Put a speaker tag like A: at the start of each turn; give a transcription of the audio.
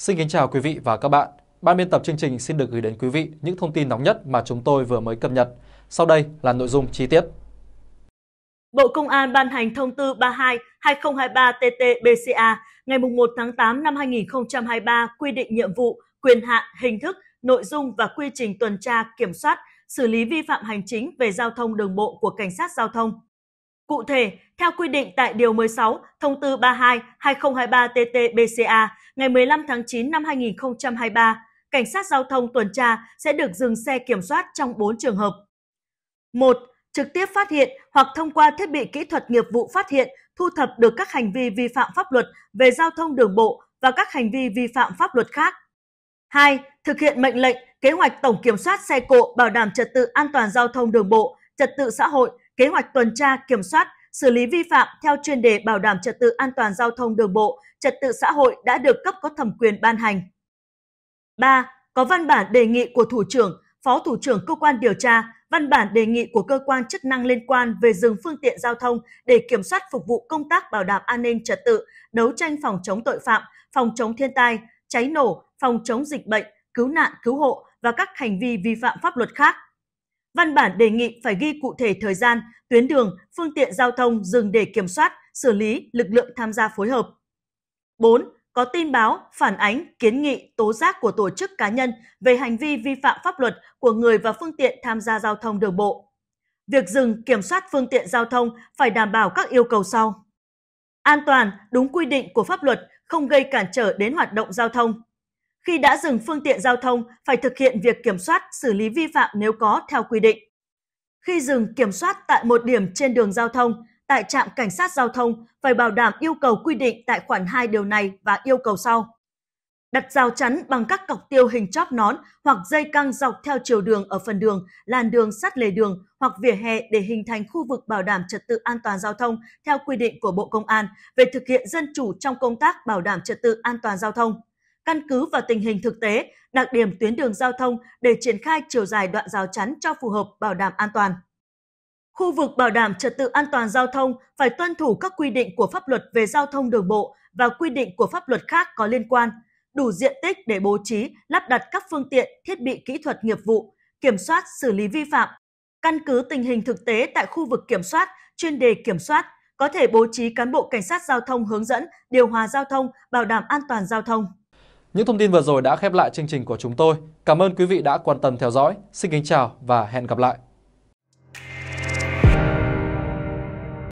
A: Xin kính chào quý vị và các bạn. Ban biên tập chương trình xin được gửi đến quý vị những thông tin nóng nhất mà chúng tôi vừa mới cập nhật. Sau đây là nội dung chi tiết.
B: Bộ Công an ban hành thông tư 32-2023-TT-BCA ngày 1 tháng 8 năm 2023 quy định nhiệm vụ, quyền hạn, hình thức, nội dung và quy trình tuần tra, kiểm soát, xử lý vi phạm hành chính về giao thông đường bộ của cảnh sát giao thông. Cụ thể, theo quy định tại Điều 16, Thông tư 32-2023-TT-BCA ngày 15 tháng 9 năm 2023, cảnh sát giao thông tuần tra sẽ được dừng xe kiểm soát trong 4 trường hợp. 1. Trực tiếp phát hiện hoặc thông qua thiết bị kỹ thuật nghiệp vụ phát hiện, thu thập được các hành vi vi phạm pháp luật về giao thông đường bộ và các hành vi vi phạm pháp luật khác. 2. Thực hiện mệnh lệnh, kế hoạch tổng kiểm soát xe cộ bảo đảm trật tự an toàn giao thông đường bộ, trật tự xã hội, kế hoạch tuần tra, kiểm soát, xử lý vi phạm theo chuyên đề bảo đảm trật tự an toàn giao thông đường bộ, trật tự xã hội đã được cấp có thẩm quyền ban hành. 3. Có văn bản đề nghị của Thủ trưởng, Phó Thủ trưởng Cơ quan Điều tra, văn bản đề nghị của cơ quan chức năng liên quan về dừng phương tiện giao thông để kiểm soát phục vụ công tác bảo đảm an ninh trật tự, đấu tranh phòng chống tội phạm, phòng chống thiên tai, cháy nổ, phòng chống dịch bệnh, cứu nạn, cứu hộ và các hành vi vi phạm pháp luật khác – Văn bản đề nghị phải ghi cụ thể thời gian, tuyến đường, phương tiện giao thông dừng để kiểm soát, xử lý lực lượng tham gia phối hợp. 4. Có tin báo, phản ánh, kiến nghị, tố giác của tổ chức cá nhân về hành vi vi phạm pháp luật của người và phương tiện tham gia giao thông đường bộ. Việc dừng kiểm soát phương tiện giao thông phải đảm bảo các yêu cầu sau. An toàn, đúng quy định của pháp luật, không gây cản trở đến hoạt động giao thông. Khi đã dừng phương tiện giao thông, phải thực hiện việc kiểm soát, xử lý vi phạm nếu có theo quy định. Khi dừng kiểm soát tại một điểm trên đường giao thông, tại trạm cảnh sát giao thông phải bảo đảm yêu cầu quy định tại khoản 2 điều này và yêu cầu sau. Đặt rào chắn bằng các cọc tiêu hình chóp nón hoặc dây căng dọc theo chiều đường ở phần đường, làn đường sát lề đường hoặc vỉa hè để hình thành khu vực bảo đảm trật tự an toàn giao thông theo quy định của Bộ Công an về thực hiện dân chủ trong công tác bảo đảm trật tự an toàn giao thông căn cứ vào tình hình thực tế, đặc điểm tuyến đường giao thông để triển khai chiều dài đoạn rào chắn cho phù hợp bảo đảm an toàn. Khu vực bảo đảm trật tự an toàn giao thông phải tuân thủ các quy định của pháp luật về giao thông đường bộ và quy định của pháp luật khác có liên quan, đủ diện tích để bố trí, lắp đặt các phương tiện, thiết bị kỹ thuật nghiệp vụ, kiểm soát, xử lý vi phạm. Căn cứ tình hình thực tế tại khu vực kiểm soát, chuyên đề kiểm soát, có thể bố trí cán bộ cảnh sát giao thông hướng dẫn, điều hòa giao thông, bảo đảm an toàn giao thông.
A: Những thông tin vừa rồi đã khép lại chương trình của chúng tôi. Cảm ơn quý vị đã quan tâm theo dõi. Xin kính chào và hẹn gặp lại.